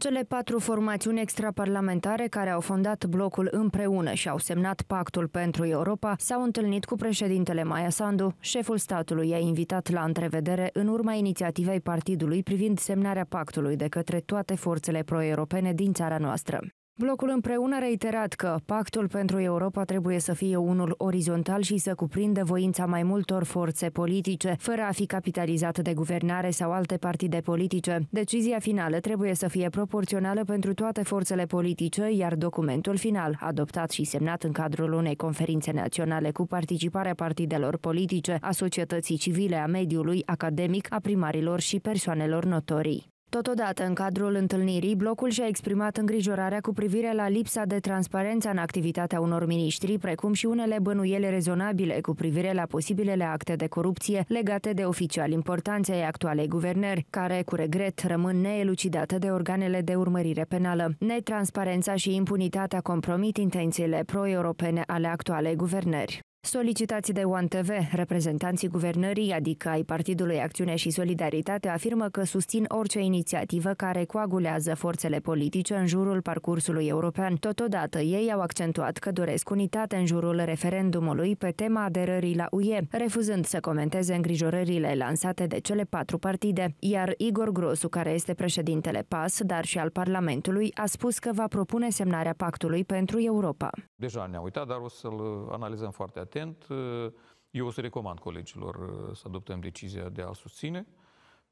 Cele patru formațiuni extraparlamentare care au fondat blocul împreună și au semnat Pactul pentru Europa s-au întâlnit cu președintele Maia Sandu. Șeful statului i-a invitat la întrevedere în urma inițiativei partidului privind semnarea pactului de către toate forțele pro-europene din țara noastră. Blocul împreună a reiterat că pactul pentru Europa trebuie să fie unul orizontal și să cuprindă voința mai multor forțe politice, fără a fi capitalizat de guvernare sau alte partide politice. Decizia finală trebuie să fie proporțională pentru toate forțele politice, iar documentul final, adoptat și semnat în cadrul unei conferințe naționale cu participarea partidelor politice, a societății civile, a mediului academic, a primarilor și persoanelor notorii. Totodată, în cadrul întâlnirii, blocul și-a exprimat îngrijorarea cu privire la lipsa de transparență în activitatea unor miniștri, precum și unele bănuiele rezonabile cu privire la posibilele acte de corupție legate de oficiali importanței actualei guvernări, care, cu regret, rămân neelucidate de organele de urmărire penală. Netransparența și impunitatea compromit intențiile pro-europene ale actualei guvernări. Solicitații de One TV, reprezentanții guvernării, adică ai Partidului Acțiune și Solidaritate, afirmă că susțin orice inițiativă care coagulează forțele politice în jurul parcursului european. Totodată, ei au accentuat că doresc unitate în jurul referendumului pe tema aderării la UE, refuzând să comenteze îngrijorările lansate de cele patru partide. Iar Igor Grosu, care este președintele PAS, dar și al Parlamentului, a spus că va propune semnarea pactului pentru Europa. Deja ne-a uitat, dar o să-l analizăm foarte atent atent, uh, eu o să recomand colegilor uh, să adoptăm decizia de a susține.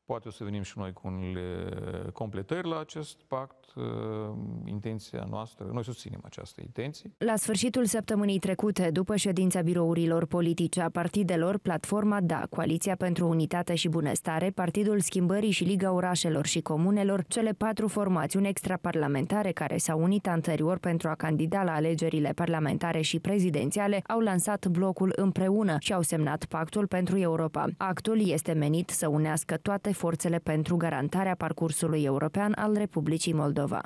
Poate o să venim și noi cu unele completări la acest pact. Uh, intenția noastră, noi susținem această intenție. La sfârșitul săptămânii trecute, după ședința birourilor politice a partidelor, Platforma DA, Coaliția pentru Unitate și Bunăstare, Partidul Schimbării și Liga Orașelor și Comunelor, cele patru formațiuni extraparlamentare care s-au unit anterior pentru a candida la alegerile parlamentare și prezidențiale, au lansat blocul împreună și au semnat pactul pentru Europa. Actul este menit să unească toate forțele pentru garantarea parcursului european al Republicii Moldova.